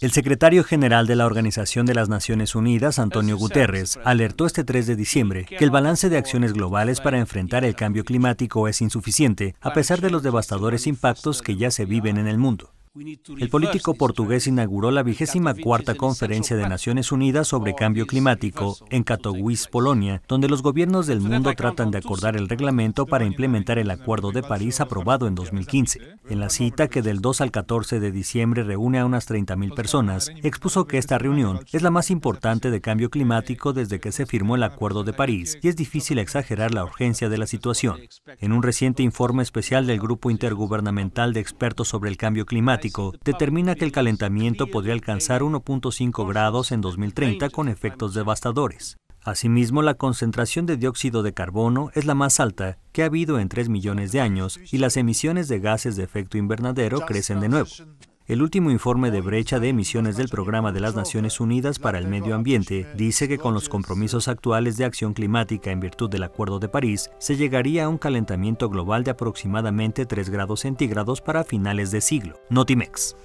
El secretario general de la Organización de las Naciones Unidas, Antonio Guterres, alertó este 3 de diciembre que el balance de acciones globales para enfrentar el cambio climático es insuficiente, a pesar de los devastadores impactos que ya se viven en el mundo. El político portugués inauguró la vigésima cuarta conferencia de Naciones Unidas sobre Cambio Climático en Katowice, Polonia, donde los gobiernos del mundo tratan de acordar el reglamento para implementar el Acuerdo de París aprobado en 2015. En la cita, que del 2 al 14 de diciembre reúne a unas 30.000 personas, expuso que esta reunión es la más importante de cambio climático desde que se firmó el Acuerdo de París y es difícil exagerar la urgencia de la situación. En un reciente informe especial del Grupo Intergubernamental de Expertos sobre el Cambio Climático, determina que el calentamiento podría alcanzar 1.5 grados en 2030 con efectos devastadores. Asimismo, la concentración de dióxido de carbono es la más alta que ha habido en 3 millones de años y las emisiones de gases de efecto invernadero crecen de nuevo. El último informe de brecha de emisiones del Programa de las Naciones Unidas para el Medio Ambiente dice que con los compromisos actuales de acción climática en virtud del Acuerdo de París, se llegaría a un calentamiento global de aproximadamente 3 grados centígrados para finales de siglo. Notimex.